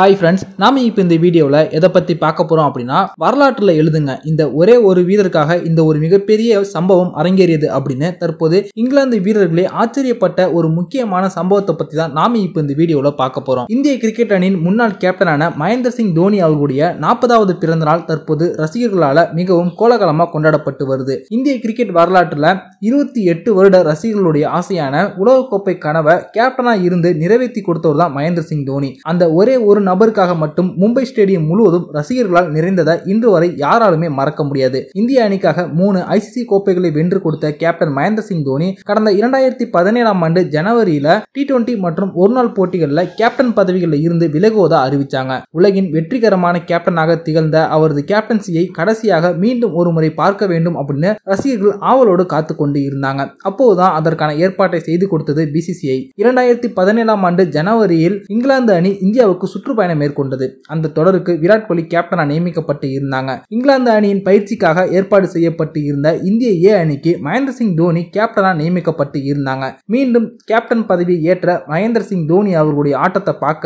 hi friends நாம இப்போ இந்த வீடியோவில் எதை பற்றி பார்க்க போகிறோம் அப்படின்னா வரலாற்றில் எழுதுங்க இந்த ஒரே ஒரு வீரருக்காக இந்த ஒரு மிகப்பெரிய சம்பவம் அரங்கேறியது அப்படின்னு தற்போது இங்கிலாந்து வீரர்களே ஆச்சரியப்பட்ட ஒரு முக்கியமான சம்பவத்தை பற்றி தான் நாம இப்போ இந்த வீடியோவில் பார்க்க போகிறோம் இந்திய கிரிக்கெட் அணியின் முன்னாள் கேப்டனான மகேந்திர சிங் தோனி அவர்களுடைய நாற்பதாவது பிறந்த நாள் தற்போது ரசிகர்களால் மிகவும் கோலகலமாக கொண்டாடப்பட்டு வருது இந்திய கிரிக்கெட் வரலாற்றில் இருபத்தி எட்டு வருட ரசிகர்களுடைய ஆசையான உலகக்கோப்பை கனவை கேப்டனாக இருந்து நிறைவேற்றி கொடுத்தவர் தான் மகேந்திர சிங் தோனி அந்த ஒரே ஒரு நபருக்காக மட்டும் மும்பை ஸ்டேடியம் முழுவதும் ரசிகர்களால் நிறைந்ததை இன்று வரை யாராலுமே மறக்க முடியாது இந்திய அணிக்காக மூணு ஐசிசி கோப்பைகளை வென்று கொடுத்த கேப்டன் மகேந்திர சிங் தோனி கடந்த இரண்டாயிரத்தி பதினேழாம் ஆண்டு ஜனவரியில டி டுவெண்டி மற்றும் ஒருநாள் போட்டிகளில் கேப்டன் பதவிகளில் இருந்து விலகுவதா அறிவிச்சாங்க உலகின் வெற்றிகரமான கேப்டனாக திகழ்ந்த அவரது கேப்டன்சியை கடைசியாக மீண்டும் ஒரு முறை பார்க்க வேண்டும் அப்படின்னு ரசிகர்கள் ஆவலோடு காத்து கொண்டு இருந்தாங்க அப்போதுதான் அதற்கான ஏற்பாட்டை செய்து கொடுத்தது பிசிசிஐ இரண்டாயிரத்தி பதினேழாம் ஆண்டு ஜனவரியில் இங்கிலாந்து அணி இந்தியாவுக்கு சுற்று சுற்றுப்பயணம் மேற்கொண்டது அந்த தொடருக்கு விராட் கோலி கேப்டனா நியமிக்கப்பட்டு இருந்தாங்க இங்கிலாந்து அணியின் பயிற்சிக்காக ஏற்பாடு செய்யப்பட்டு இருந்த இந்திய ஏ அணிக்கு மகேந்திர சிங் தோனி கேப்டனா நியமிக்கப்பட்டு இருந்தாங்க மீண்டும் கேப்டன் பதவியை ஏற்ற மகேந்திர சிங் தோனி அவர்களுடைய ஆட்டத்தை பார்க்க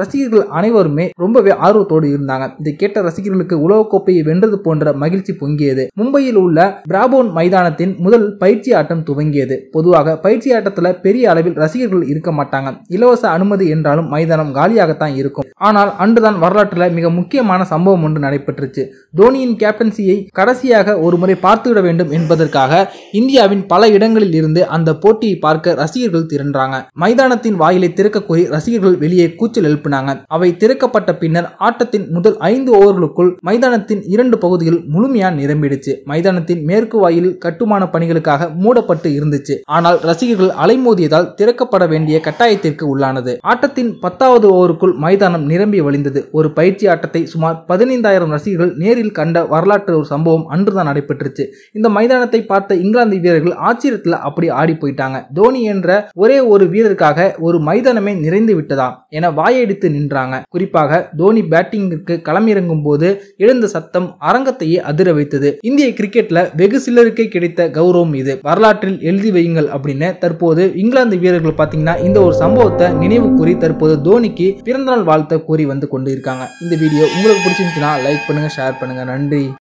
ரசிகர்கள் அனைவருமே ரொம்பவே ஆர்வத்தோடு இருந்தாங்க இதை கேட்ட ரசிகர்களுக்கு உலகக்கோப்பையை வென்றது போன்ற மகிழ்ச்சி பொங்கியது மும்பையில் உள்ள பிராபோன் மைதானத்தின் முதல் பயிற்சி ஆட்டம் துவங்கியது பொதுவாக பயிற்சி ஆட்டத்தில் பெரிய அளவில் ரசிகர்கள் இருக்க மாட்டாங்க இலவச அனுமதி என்றாலும் மைதானம் காலியாகத்தான் இருக்கும் ஆனால் அன்றுதான் வரலாற்றில் மிக முக்கியமான சம்பவம் ஒன்று நடைபெற்றுச்சு தோனியின் கேப்டன்சியை கடைசியாக ஒரு முறை பார்த்துவிட வேண்டும் என்பதற்காக இந்தியாவின் பல இடங்களில் இருந்து அந்த போட்டியை பார்க்க ரசிகர்கள் திரண்டாங்க மைதானத்தின் வாயிலை திறக்க கோரி ரசிகர்கள் வெளியே கூச்சல் எழுப்பினாங்க அவை திறக்கப்பட்ட பின்னர் ஆட்டத்தின் முதல் ஐந்து ஓவர்களுக்குள் மைதானத்தின் இரண்டு பகுதிகள் முழுமையா நிரம்பிடுச்சு மைதானத்தின் மேற்கு வாயில் கட்டுமான பணிகளுக்காக மூடப்பட்டு இருந்துச்சு ஆனால் ரசிகர்கள் அலைமோதியதால் திறக்கப்பட வேண்டிய கட்டாயத்திற்கு உள்ளானது ஆட்டத்தின் பத்தாவது ஓவருக்குள் மைதானம் நிரம்பி வழிந்தது ஒரு பயிற்சி ஆட்டத்தை சுமார் பதினைந்தாயிரம் ரசிகர்கள் நேரில் கண்ட வரலாற்று ஒரு சம்பவம் அன்றுதான் நடைபெற்றுச்சு இந்த மைதானத்தை பார்த்த இங்கிலாந்து வீரர்கள் ஆச்சரியத்தில் அப்படி ஆடி போயிட்டாங்க தோனி என்ற ஒரே ஒரு வீரருக்காக ஒரு மைதானமே நிறைந்து விட்டதா என வாயடித்து நின்றாங்க குறிப்பாக தோனி பேட்டிங்கிற்கு களமிறங்கும் போது எழுந்த சத்தம் அரங்கத்தையே அதிர வைத்தது இந்திய கிரிக்கெட்ல வெகு சிலருக்கே கிடைத்த கௌரவம் இது வரலாற்றில் எழுதி வையுங்கள் அப்படின்னு தற்போது இங்கிலாந்து வீரர்கள் பார்த்தீங்கன்னா இந்த ஒரு சம்பவத்தை நினைவு கூறி தற்போது தோனிக்கு பிறந்தநாள் வாழ்த்து கூறி வந்து கொண்டு இருக்காங்க இந்த வீடியோ உங்களுக்கு பிடிச்சிருந்துச்சுன்னா லைக் பண்ணுங்கள் ஷேர் பண்ணுங்கள் நன்றி